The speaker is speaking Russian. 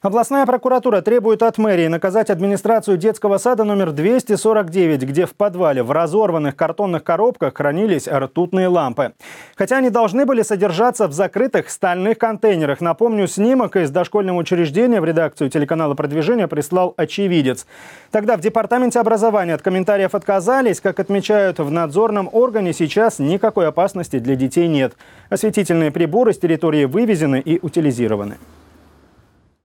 Областная прокуратура требует от мэрии наказать администрацию детского сада номер 249, где в подвале в разорванных картонных коробках хранились ртутные лампы. Хотя они должны были содержаться в закрытых стальных контейнерах. Напомню, снимок из дошкольного учреждения в редакцию телеканала «Продвижение» прислал очевидец. Тогда в департаменте образования от комментариев отказались. Как отмечают, в надзорном органе сейчас никакой опасности для детей нет. Осветительные приборы с территории вывезены и утилизированы.